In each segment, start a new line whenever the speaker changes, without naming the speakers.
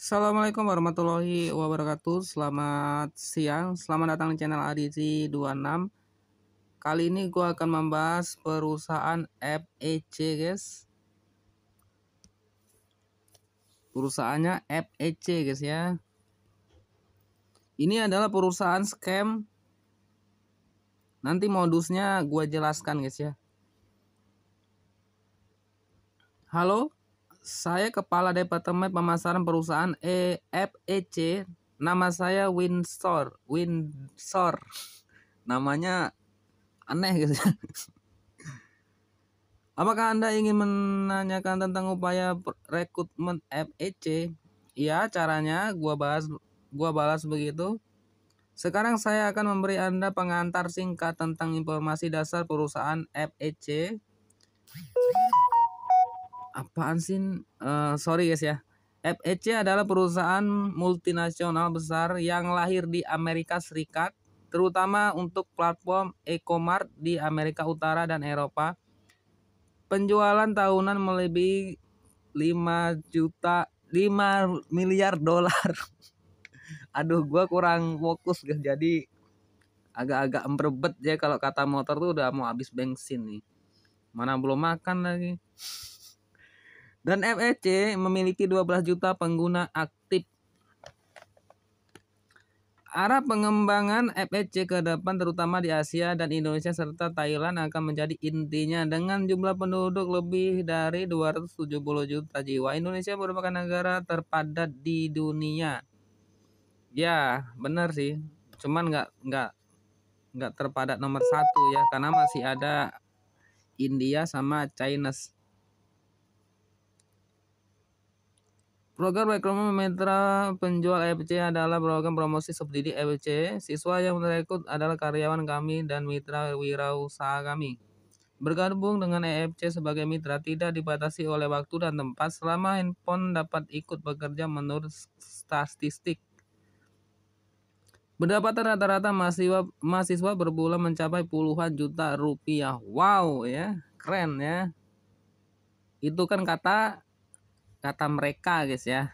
Assalamualaikum warahmatullahi wabarakatuh Selamat siang Selamat datang di channel adc 26 Kali ini gue akan membahas perusahaan FEC guys Perusahaannya FEC guys ya Ini adalah perusahaan scam Nanti modusnya gue jelaskan guys ya Halo saya Kepala Departemen Pemasaran Perusahaan e FEC. Nama saya Windsor. Windsor. Namanya aneh gitu. Apakah Anda ingin menanyakan tentang upaya rekrutmen FEC? Iya, caranya gua bahas gua balas begitu. Sekarang saya akan memberi Anda pengantar singkat tentang informasi dasar perusahaan FEC apaan sih? Uh, sorry guys ya. FEC adalah perusahaan multinasional besar yang lahir di Amerika Serikat, terutama untuk platform e-commerce di Amerika Utara dan Eropa. Penjualan tahunan melebihi 5 juta 5 miliar dolar. Aduh, gua kurang fokus guys. Jadi agak-agak emperbet ya kalau kata motor tuh udah mau habis bensin nih. Mana belum makan lagi. Dan FEC memiliki 12 juta pengguna aktif. Arah pengembangan FEC ke depan terutama di Asia dan Indonesia serta Thailand akan menjadi intinya dengan jumlah penduduk lebih dari 270 juta jiwa. Indonesia merupakan negara terpadat di dunia. Ya, benar sih. Cuman nggak nggak nggak terpadat nomor satu ya karena masih ada India sama Chinese Program rekrutmen mitra penjual EPC adalah program promosi subsidi EPC. Siswa yang merekrut adalah karyawan kami dan mitra wirausaha kami. Bergabung dengan EFC sebagai mitra tidak dibatasi oleh waktu dan tempat selama handphone dapat ikut bekerja menurut statistik. Pendapatan rata-rata mahasiswa, mahasiswa berbulan mencapai puluhan juta rupiah. Wow ya, keren ya. Itu kan kata kata mereka guys ya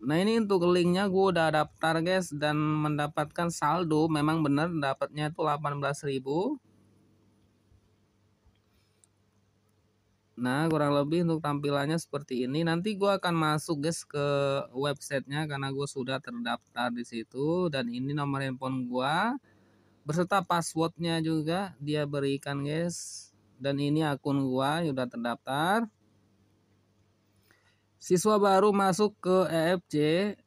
nah ini untuk linknya gue udah daftar guys dan mendapatkan saldo memang bener dapatnya itu 18.000 Nah kurang lebih untuk tampilannya seperti ini nanti gue akan masuk guys ke websitenya karena gue sudah terdaftar di situ dan ini nomor handphone gue berserta passwordnya juga dia berikan guys dan ini akun gue sudah terdaftar Siswa baru masuk ke EFC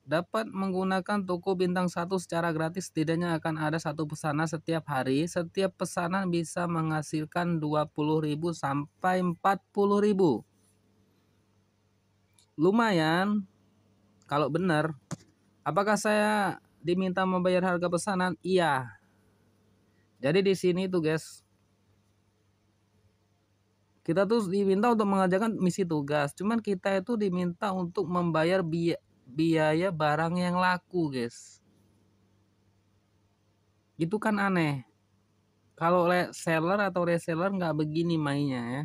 dapat menggunakan toko bintang 1 secara gratis setidaknya akan ada satu pesanan setiap hari. Setiap pesanan bisa menghasilkan 20.000 sampai 40.000. Lumayan kalau benar. Apakah saya diminta membayar harga pesanan? Iya. Jadi di sini tuh guys, kita tuh diminta untuk mengerjakan misi tugas, cuman kita itu diminta untuk membayar biaya, biaya barang yang laku, guys. Itu kan aneh. Kalau oleh seller atau reseller nggak begini mainnya ya.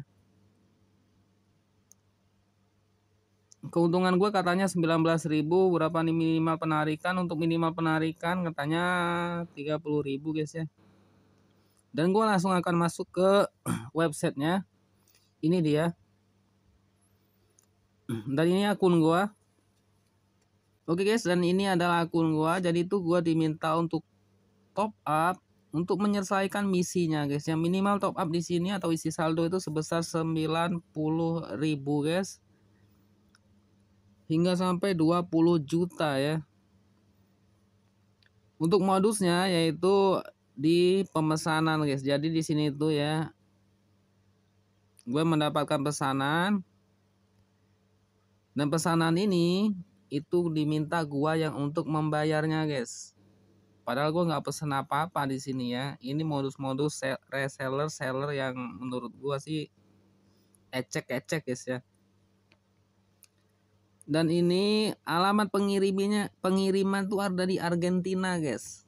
keuntungan gue katanya 19.000 berapa nih minimal penarikan untuk minimal penarikan katanya 30.000 guys ya dan gue langsung akan masuk ke websitenya ini dia dan ini akun gua oke okay guys dan ini adalah akun gua jadi itu gua diminta untuk top up untuk menyelesaikan misinya guys yang minimal top up di sini atau isi saldo itu sebesar 90.000 guys hingga sampai 20 juta ya untuk modusnya yaitu di pemesanan guys jadi di sini itu ya gue mendapatkan pesanan dan pesanan ini itu diminta gue yang untuk membayarnya guys padahal gue nggak pesen apa-apa di sini ya ini modus-modus reseller seller yang menurut gue sih ecek-ecek guys ya dan ini alamat pengirimnya pengiriman tuh ada di Argentina guys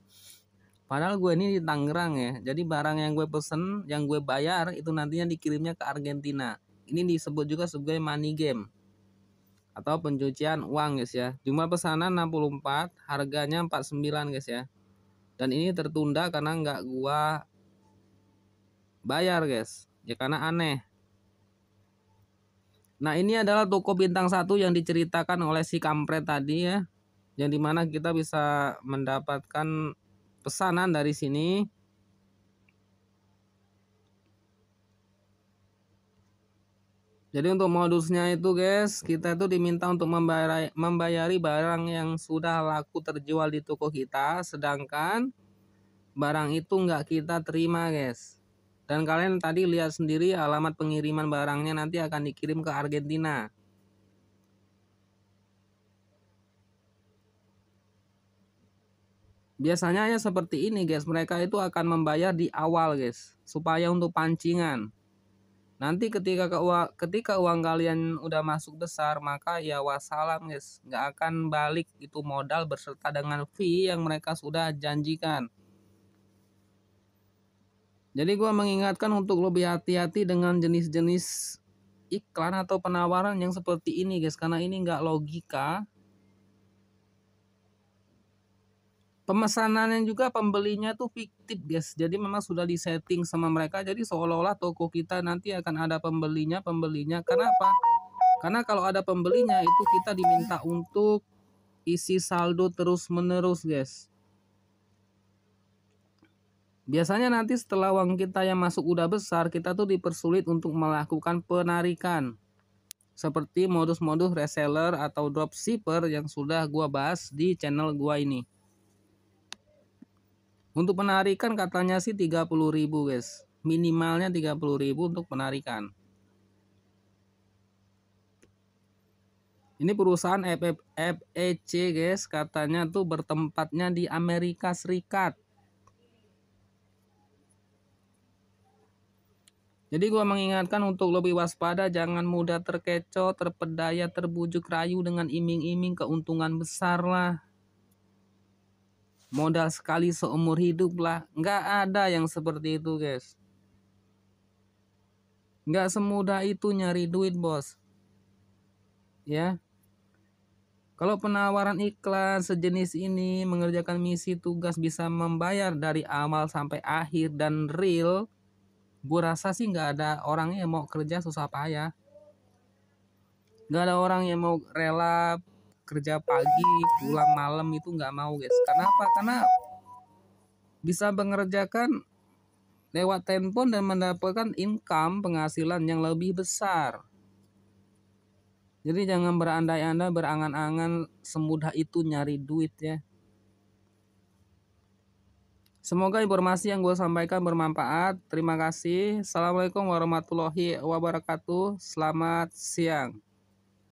Padahal gue ini di Tangerang ya. Jadi barang yang gue pesen, yang gue bayar itu nantinya dikirimnya ke Argentina. Ini disebut juga sebagai money game atau pencucian uang guys ya. Jumlah pesanan 64, harganya 49 guys ya. Dan ini tertunda karena nggak gue bayar guys. Ya karena aneh. Nah ini adalah toko bintang satu yang diceritakan oleh si kampret tadi ya. Yang dimana kita bisa mendapatkan pesanan dari sini Jadi untuk modusnya itu guys, kita itu diminta untuk membayari, membayari barang yang sudah laku terjual di toko kita, sedangkan barang itu nggak kita terima guys. Dan kalian tadi lihat sendiri alamat pengiriman barangnya nanti akan dikirim ke Argentina. biasanya ya seperti ini guys mereka itu akan membayar di awal guys supaya untuk pancingan nanti ketika uang, ketika uang kalian udah masuk besar maka ya wassalam guys nggak akan balik itu modal berserta dengan fee yang mereka sudah janjikan jadi gue mengingatkan untuk lebih hati-hati dengan jenis-jenis iklan atau penawaran yang seperti ini guys karena ini nggak logika pemesanannya juga pembelinya tuh fiktif guys jadi memang sudah disetting sama mereka jadi seolah-olah toko kita nanti akan ada pembelinya pembelinya kenapa karena kalau ada pembelinya itu kita diminta untuk isi saldo terus menerus guys biasanya nanti setelah uang kita yang masuk udah besar kita tuh dipersulit untuk melakukan penarikan seperti modus-modus reseller atau dropshipper yang sudah gua bahas di channel gua ini untuk penarikan katanya sih ribu guys. Minimalnya ribu untuk penarikan. Ini perusahaan FEC guys, katanya tuh bertempatnya di Amerika Serikat. Jadi gue mengingatkan untuk lebih waspada, jangan mudah terkecoh, terpedaya, terbujuk rayu dengan iming-iming keuntungan besar lah modal sekali seumur hidup lah nggak ada yang seperti itu guys nggak semudah itu nyari duit bos ya kalau penawaran iklan sejenis ini mengerjakan misi tugas bisa membayar dari awal sampai akhir dan real, gue rasa sih nggak ada orang yang mau kerja susah payah. Nggak ada orang yang mau rela kerja pagi pulang malam itu nggak mau guys kenapa karena bisa mengerjakan lewat telepon dan mendapatkan income penghasilan yang lebih besar jadi jangan berandai-andai berangan-angan semudah itu nyari duit ya Semoga informasi yang gue sampaikan bermanfaat. Terima kasih. Assalamualaikum warahmatullahi wabarakatuh. Selamat siang.